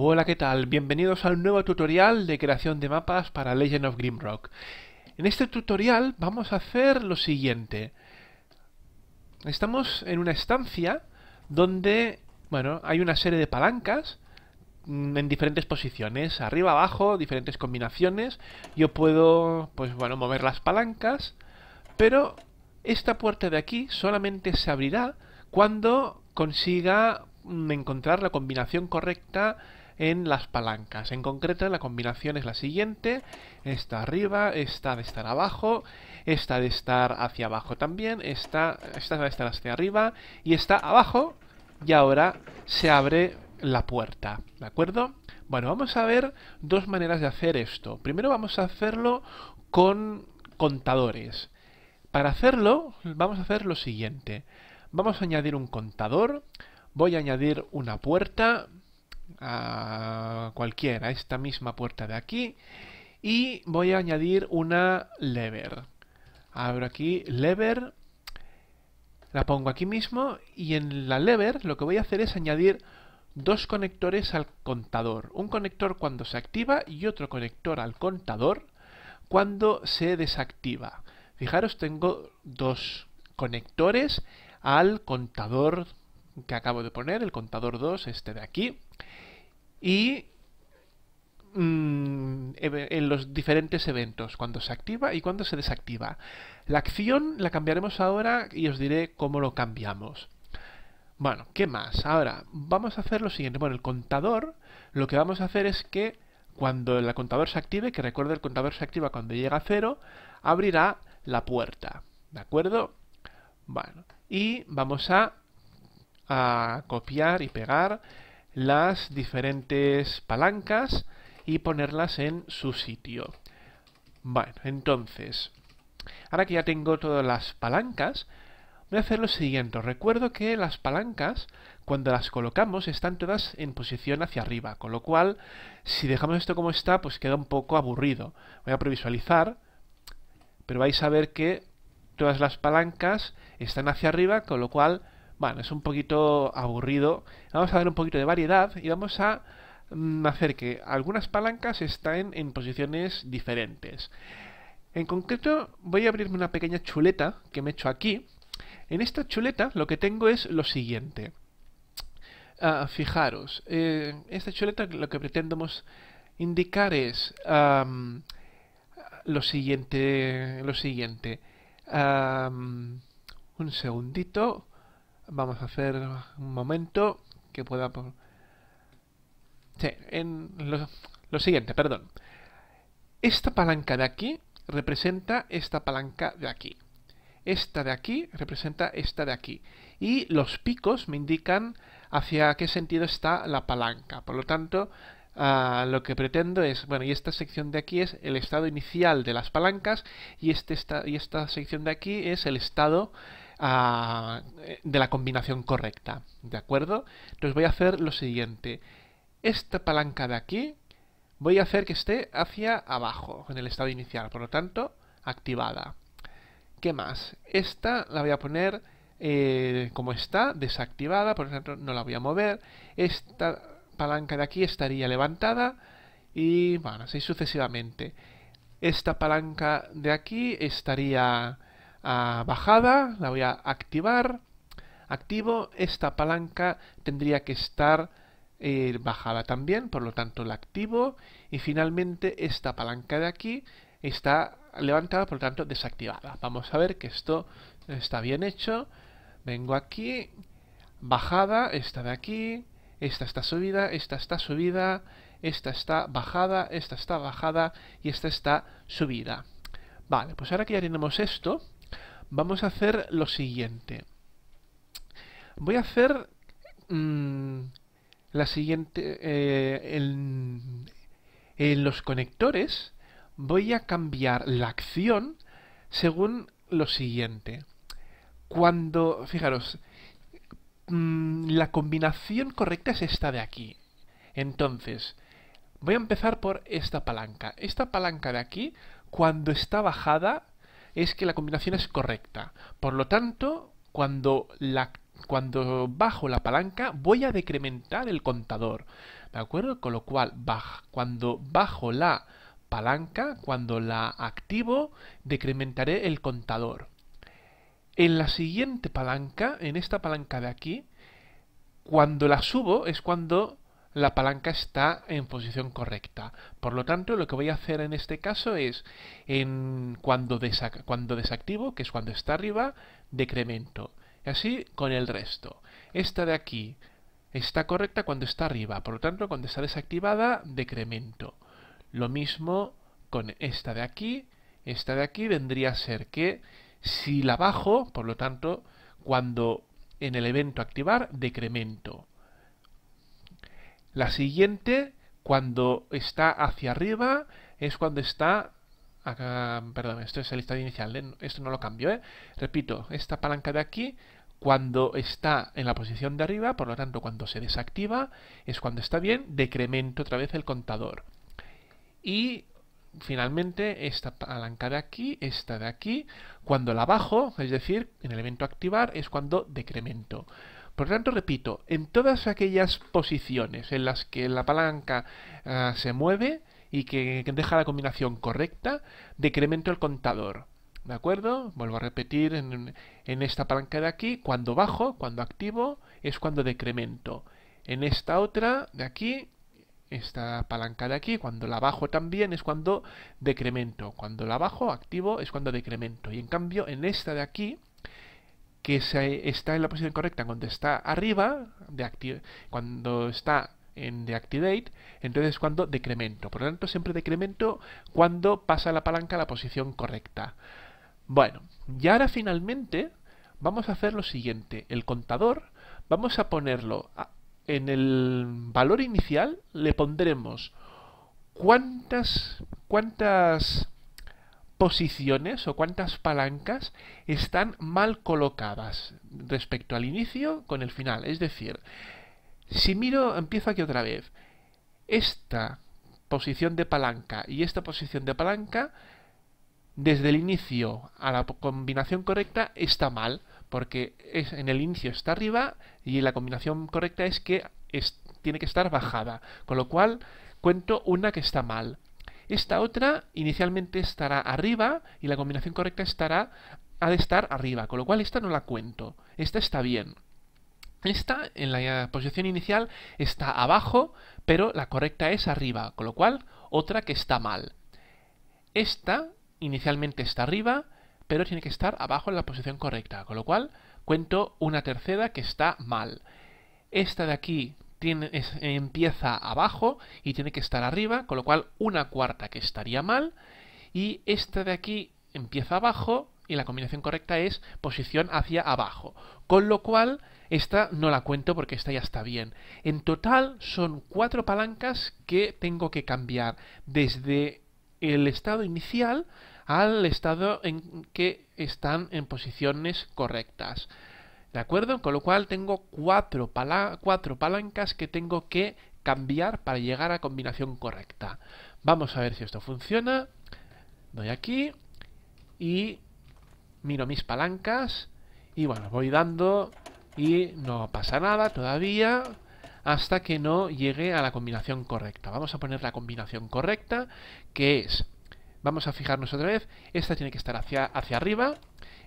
Hola, ¿qué tal? Bienvenidos al nuevo tutorial de creación de mapas para Legend of Grimrock. En este tutorial vamos a hacer lo siguiente. Estamos en una estancia donde, bueno, hay una serie de palancas mm, en diferentes posiciones, arriba, abajo, diferentes combinaciones. Yo puedo, pues bueno, mover las palancas, pero esta puerta de aquí solamente se abrirá cuando consiga mm, encontrar la combinación correcta en las palancas. En concreto, la combinación es la siguiente. Esta arriba, esta de estar abajo, esta de estar hacia abajo también, esta, esta de estar hacia arriba y esta abajo. Y ahora se abre la puerta, ¿de acuerdo? Bueno, vamos a ver dos maneras de hacer esto. Primero vamos a hacerlo con contadores. Para hacerlo, vamos a hacer lo siguiente. Vamos a añadir un contador, voy a añadir una puerta, a cualquiera, a esta misma puerta de aquí, y voy a añadir una lever. Abro aquí lever, la pongo aquí mismo, y en la lever lo que voy a hacer es añadir dos conectores al contador. Un conector cuando se activa y otro conector al contador cuando se desactiva. Fijaros, tengo dos conectores al contador que acabo de poner, el contador 2, este de aquí y mm, en los diferentes eventos, cuando se activa y cuando se desactiva. La acción la cambiaremos ahora y os diré cómo lo cambiamos. Bueno, ¿qué más? Ahora vamos a hacer lo siguiente. Bueno, el contador lo que vamos a hacer es que cuando el contador se active, que recuerde el contador se activa cuando llega a cero, abrirá la puerta. ¿De acuerdo? Bueno, y vamos a, a copiar y pegar las diferentes palancas y ponerlas en su sitio. Bueno, entonces, ahora que ya tengo todas las palancas, voy a hacer lo siguiente. Recuerdo que las palancas, cuando las colocamos, están todas en posición hacia arriba, con lo cual, si dejamos esto como está, pues queda un poco aburrido. Voy a previsualizar, pero vais a ver que todas las palancas están hacia arriba, con lo cual bueno, es un poquito aburrido. Vamos a dar un poquito de variedad y vamos a mm, hacer que algunas palancas estén en posiciones diferentes. En concreto, voy a abrirme una pequeña chuleta que me he hecho aquí. En esta chuleta lo que tengo es lo siguiente. Ah, fijaros, eh, en esta chuleta lo que pretendemos indicar es lo siguiente. Lo siguiente. un segundito. Vamos a hacer un momento que pueda... Sí, en lo, siguiente, perdón. Esta palanca de aquí representa esta palanca de aquí. Esta de aquí representa esta de aquí. Y los picos me indican hacia qué sentido está la palanca. Por lo tanto, ah, lo que pretendo es, bueno, y esta sección de aquí es el estado inicial de las palancas y, este y esta sección de aquí es el estado eh, de la combinación correcta. ¿De acuerdo? Entonces voy a hacer lo siguiente. Esta palanca de aquí voy a hacer que esté hacia abajo en el estado inicial, por lo tanto, activada. ¿Qué más? Esta la voy a poner eh, como está, desactivada, por lo tanto no la voy a mover. Esta palanca de aquí estaría levantada y bueno, así sucesivamente. Esta palanca de aquí estaría bajada, la voy a activar. Activo, esta palanca tendría que estar eh, bajada también, por lo tanto la activo. Y finalmente esta palanca de aquí está levantada, por lo tanto desactivada. Vamos a ver que esto está bien hecho. Vengo aquí, bajada, esta de aquí, esta está subida, esta está subida, esta está bajada, esta está bajada y esta está subida. Vale, pues ahora que ya tenemos esto, vamos a hacer lo siguiente. Voy a hacer mm, la siguiente... Eh, en, los conectores voy a cambiar la acción según lo siguiente. Cuando, fijaros, mm, la combinación correcta es esta de aquí. Entonces, voy a empezar por esta palanca. Esta palanca de aquí, cuando está bajada, es que la combinación es correcta. Por lo tanto, cuando, la, cuando bajo la palanca voy a decrementar el contador. ¿De acuerdo? Con lo cual, cuando bajo la palanca, cuando la activo, decrementaré el contador. En la siguiente palanca, en esta palanca de aquí, cuando la subo es cuando la palanca está en posición correcta. Por lo tanto, lo que voy a hacer en este caso es, en, cuando, cuando desactivo, que es cuando está arriba, decremento. Y así con el resto. Esta de aquí está correcta cuando está arriba, por lo tanto, cuando está desactivada, decremento. Lo mismo con esta de aquí. Esta de aquí vendría a ser que si la bajo, por lo tanto, cuando en el evento activar, decremento. La siguiente, cuando está hacia arriba, es cuando está... perdón, esto es el listado inicial, ¿eh? esto no lo cambio, ¿eh? Repito, esta palanca de aquí, cuando está en la posición de arriba, por lo tanto cuando se desactiva, es cuando está bien, decremento otra vez el contador. Y finalmente esta palanca de aquí, esta de aquí, cuando la bajo, es decir, en el evento activar, es cuando decremento. Por tanto, repito, en todas aquellas posiciones en las que la palanca ah, se mueve y que deja la combinación correcta, decremento el contador. ¿De acuerdo? Vuelvo a repetir en, en esta palanca de aquí, cuando bajo, cuando activo, es cuando decremento. En esta otra de aquí, esta palanca de aquí, cuando la bajo también es cuando decremento. Cuando la bajo, activo, es cuando decremento. Y en cambio, en esta de aquí, que está en la posición correcta cuando está arriba, de cuando está en deactivate, entonces cuando decremento. Por lo tanto, siempre decremento cuando pasa la palanca a la posición correcta. Bueno, y ahora finalmente vamos a hacer lo siguiente. El contador vamos a ponerlo en el valor inicial, le pondremos cuántas, cuántas posiciones o cuántas palancas están mal colocadas respecto al inicio con el final. Es decir, si miro, empiezo aquí otra vez, esta posición de palanca y esta posición de palanca, desde el inicio a la combinación correcta está mal, porque es, en el inicio está arriba y la combinación correcta es que tiene que estar bajada, con lo cual cuento una que está mal. Esta otra inicialmente estará arriba y la combinación correcta estará ha de estar arriba, con lo cual esta no la cuento. Esta está bien. Esta en la posición inicial está abajo, pero la correcta es arriba, con lo cual otra que está mal. Esta inicialmente está arriba, pero tiene que estar abajo en la posición correcta, con lo cual cuento una tercera que está mal. Esta de aquí empieza abajo y tiene que estar arriba, con lo cual una cuarta que estaría mal, y esta de aquí empieza abajo y la combinación correcta es posición hacia abajo, con lo cual esta no la cuento porque esta ya está bien. En total son cuatro palancas que tengo que cambiar desde el estado inicial al estado en que están en posiciones correctas. ¿De acuerdo? Con lo cual tengo cuatro, palancas que tengo que cambiar para llegar a combinación correcta. Vamos a ver si esto funciona. Doy aquí y miro mis palancas y bueno, voy dando y no pasa nada todavía hasta que no llegue a la combinación correcta. Vamos a poner la combinación correcta que es, vamos a fijarnos otra vez, esta tiene que estar hacia, hacia arriba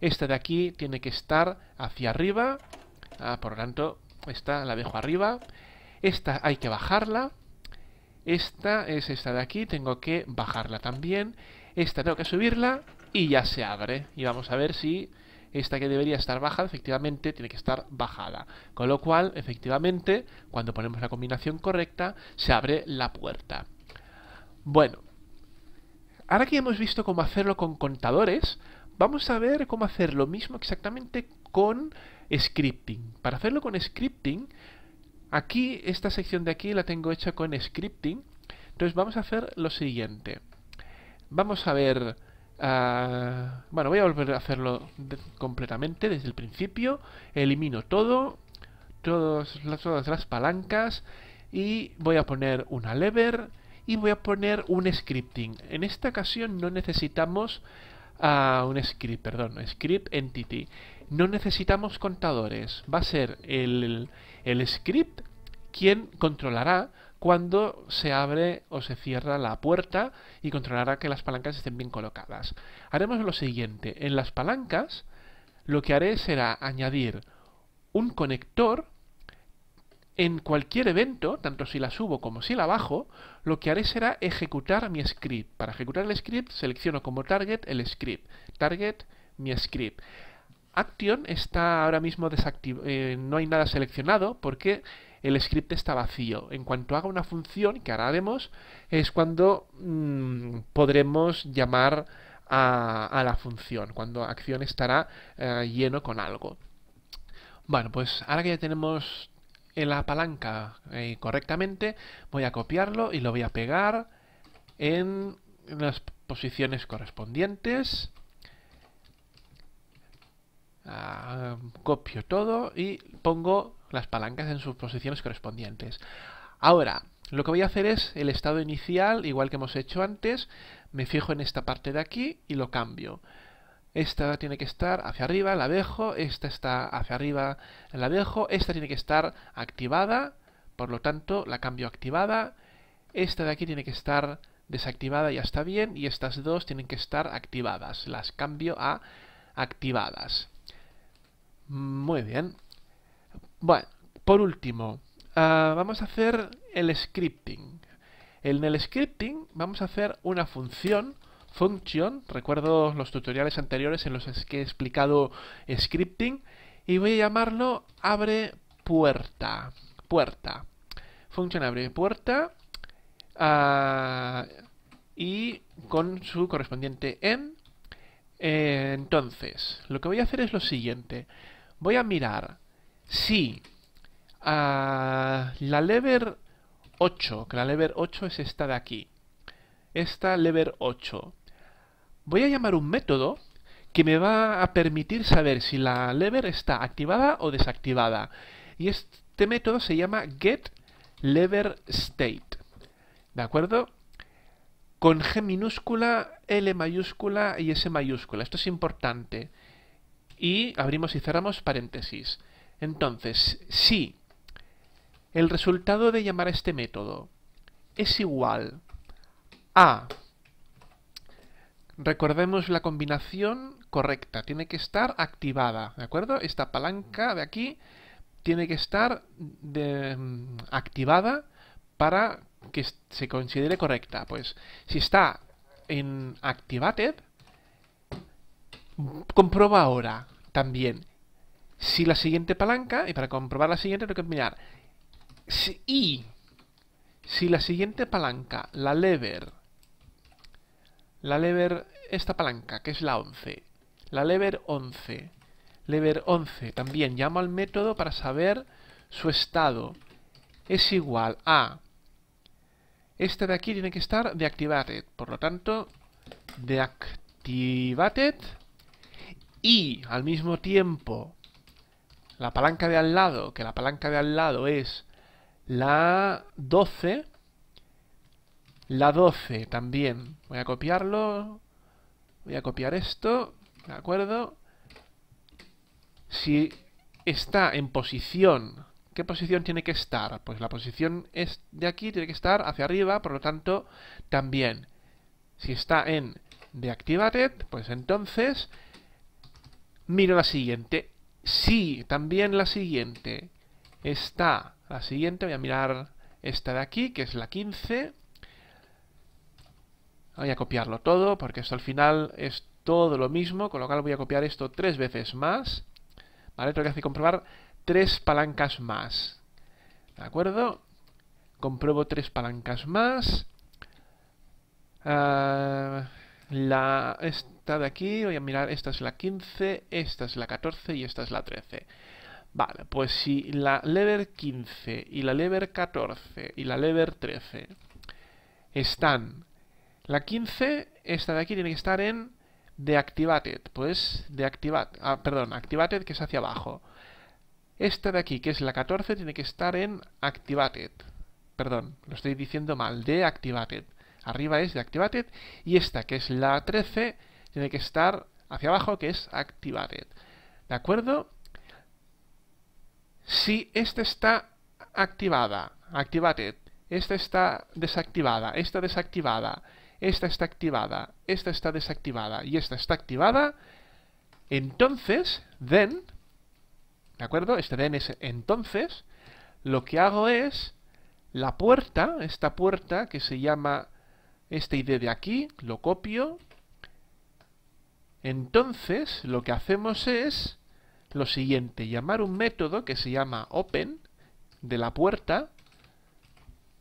esta de aquí tiene que estar hacia arriba. Ah, por lo tanto, esta la dejo arriba. Esta hay que bajarla. Esta es esta de aquí, tengo que bajarla también. Esta tengo que subirla y ya se abre. Y vamos a ver si esta que debería estar baja, efectivamente, tiene que estar bajada. Con lo cual, efectivamente, cuando ponemos la combinación correcta, se abre la puerta. Bueno, ahora que hemos visto cómo hacerlo con contadores, Vamos a ver cómo hacer lo mismo exactamente con scripting. Para hacerlo con scripting, aquí, esta sección de aquí la tengo hecha con scripting. Entonces vamos a hacer lo siguiente. Vamos a ver... Ah, bueno, voy a volver a hacerlo completamente desde el principio. Elimino todo, todas las palancas y voy a poner una lever y voy a poner un scripting. En esta ocasión no necesitamos a un script, perdón, script entity. No necesitamos contadores, va a ser el, el script quien controlará cuando se abre o se cierra la puerta y controlará que las palancas estén bien colocadas. Haremos lo siguiente, en las palancas lo que haré será añadir un conector en cualquier evento, tanto si la subo como si la bajo, lo que haré será ejecutar mi script. Para ejecutar el script selecciono como target el script. Target, mi script. Action está ahora mismo desactivado, eh, no hay nada seleccionado porque el script está vacío. En cuanto haga una función, que ahora haremos, es cuando mm, podremos llamar a, la función, cuando acción estará eh, lleno con algo. Bueno, pues ahora que ya tenemos en la palanca eh, correctamente, voy a copiarlo y lo voy a pegar en las posiciones correspondientes. Ah, copio todo y pongo las palancas en sus posiciones correspondientes. Ahora, lo que voy a hacer es el estado inicial, igual que hemos hecho antes, me fijo en esta parte de aquí y lo cambio. Esta tiene que estar hacia arriba, la dejo. Esta está hacia arriba, la dejo. Esta tiene que estar activada, por lo tanto la cambio activada. Esta de aquí tiene que estar desactivada, ya está bien. Y estas dos tienen que estar activadas. Las cambio a activadas. Muy bien. Bueno, por último, ah, vamos a hacer el scripting. En el scripting vamos a hacer una función function. Recuerdo los tutoriales anteriores en los que he explicado scripting. Y voy a llamarlo abre puerta. Puerta. Function abre puerta. Ah, y con su correspondiente en. Eh, entonces, lo que voy a hacer es lo siguiente. Voy a mirar si ah, la lever 8, que la lever 8 es esta de aquí. Esta lever 8 voy a llamar un método que me va a permitir saber si la lever está activada o desactivada. Y este método se llama getLeverState. ¿De acuerdo? Con G minúscula, L mayúscula y S mayúscula. Esto es importante. Y abrimos y cerramos paréntesis. Entonces, si el resultado de llamar a este método es igual a Recordemos la combinación correcta, tiene que estar activada, ¿de acuerdo? Esta palanca de aquí tiene que estar de, mm, activada para que se considere correcta. Pues si está en Activated, comprueba ahora también si la siguiente palanca, y para comprobar la siguiente tengo que mirar, si, y si la siguiente palanca, la lever, la lever, esta palanca, que es la 11, la lever 11, lever 11, también llamo al método para saber su estado, es igual a, este de aquí tiene que estar deactivated, por lo tanto, deactivated, y al mismo tiempo, la palanca de al lado, que la palanca de al lado es la 12, la 12 también. Voy a copiarlo. Voy a copiar esto. ¿De acuerdo? Si está en posición... ¿Qué posición tiene que estar? Pues la posición es de aquí tiene que estar hacia arriba, por lo tanto, también. Si está en deactivated, pues entonces miro la siguiente. Si también la siguiente está... La siguiente, voy a mirar esta de aquí, que es la 15. Voy a copiarlo todo porque esto al final es todo lo mismo, con lo cual voy a copiar esto tres veces más. ¿Vale? Tengo que hacer comprobar tres palancas más. ¿De acuerdo? Compruebo tres palancas más. Ah, la, esta de aquí, voy a mirar, esta es la 15, esta es la 14 y esta es la 13. Vale, pues si la lever 15 y la lever 14 y la lever 13 están la 15, esta de aquí, tiene que estar en deactivated. Pues deactivated, ah, perdón, activated que es hacia abajo. Esta de aquí, que es la 14, tiene que estar en activated. Perdón, lo estoy diciendo mal, deactivated. Arriba es deactivated y esta, que es la 13, tiene que estar hacia abajo, que es activated. ¿De acuerdo? Si esta está activada, activated, esta está desactivada, esta desactivada, esta está activada, esta está desactivada y esta está activada, entonces, then, ¿de acuerdo? Este then es entonces, lo que hago es la puerta, esta puerta que se llama este ID de aquí, lo copio, entonces lo que hacemos es lo siguiente, llamar un método que se llama open de la puerta,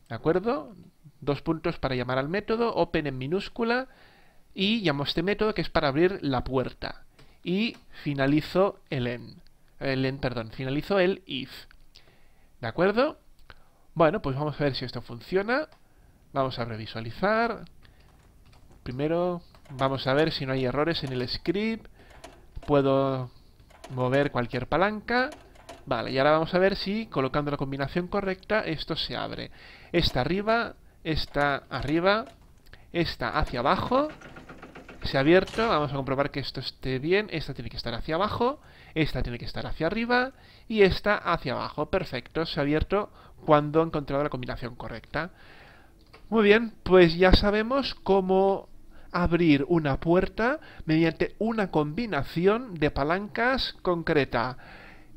¿de acuerdo? Dos puntos para llamar al método, open en minúscula, y llamo este método que es para abrir la puerta. Y finalizo el en. El en, perdón, finalizo el if. ¿De acuerdo? Bueno, pues vamos a ver si esto funciona. Vamos a revisualizar. Primero, vamos a ver si no hay errores en el script. Puedo mover cualquier palanca. Vale, y ahora vamos a ver si colocando la combinación correcta esto se abre. está arriba, esta arriba, esta hacia abajo, se ha abierto, vamos a comprobar que esto esté bien, esta tiene que estar hacia abajo, esta tiene que estar hacia arriba y esta hacia abajo, perfecto, se ha abierto cuando he encontrado la combinación correcta. Muy bien, pues ya sabemos cómo abrir una puerta mediante una combinación de palancas concreta.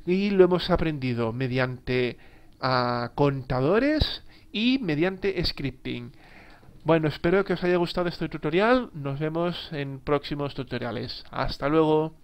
Y lo hemos aprendido mediante ah, contadores y mediante scripting. Bueno, espero que os haya gustado este tutorial. Nos vemos en próximos tutoriales. Hasta luego.